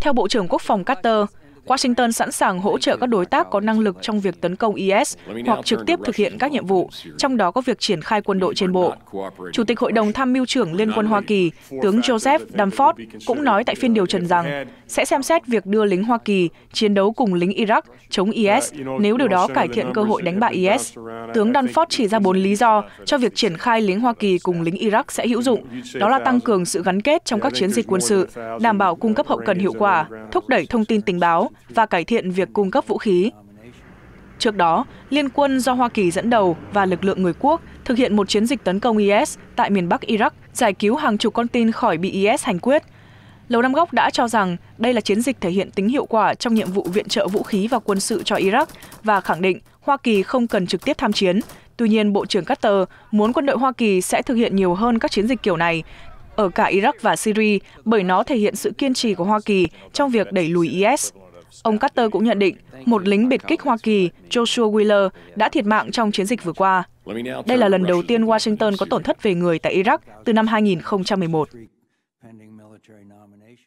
Theo Bộ trưởng Quốc phòng Carter, Washington sẵn sàng hỗ trợ các đối tác có năng lực trong việc tấn công IS hoặc trực tiếp thực hiện các nhiệm vụ, trong đó có việc triển khai quân đội trên bộ. Chủ tịch Hội đồng Tham mưu trưởng Liên quân Hoa Kỳ, tướng Joseph Dunford cũng nói tại phiên điều trần rằng sẽ xem xét việc đưa lính Hoa Kỳ chiến đấu cùng lính Iraq chống IS nếu điều đó cải thiện cơ hội đánh bại IS. Tướng Dunford chỉ ra bốn lý do cho việc triển khai lính Hoa Kỳ cùng lính Iraq sẽ hữu dụng, đó là tăng cường sự gắn kết trong các chiến dịch quân sự, đảm bảo cung cấp hậu cần hiệu quả, thúc đẩy thông tin tình báo và cải thiện việc cung cấp vũ khí. Trước đó, Liên quân do Hoa Kỳ dẫn đầu và lực lượng người quốc thực hiện một chiến dịch tấn công IS tại miền Bắc Iraq, giải cứu hàng chục con tin khỏi bị IS hành quyết. Lầu Năm Góc đã cho rằng đây là chiến dịch thể hiện tính hiệu quả trong nhiệm vụ viện trợ vũ khí và quân sự cho Iraq và khẳng định Hoa Kỳ không cần trực tiếp tham chiến. Tuy nhiên, Bộ trưởng Carter muốn quân đội Hoa Kỳ sẽ thực hiện nhiều hơn các chiến dịch kiểu này ở cả Iraq và Syria bởi nó thể hiện sự kiên trì của Hoa Kỳ trong việc đẩy lùi IS. Ông Carter cũng nhận định một lính biệt kích Hoa Kỳ, Joshua Wheeler, đã thiệt mạng trong chiến dịch vừa qua. Đây là lần đầu tiên Washington có tổn thất về người tại Iraq từ năm 2011.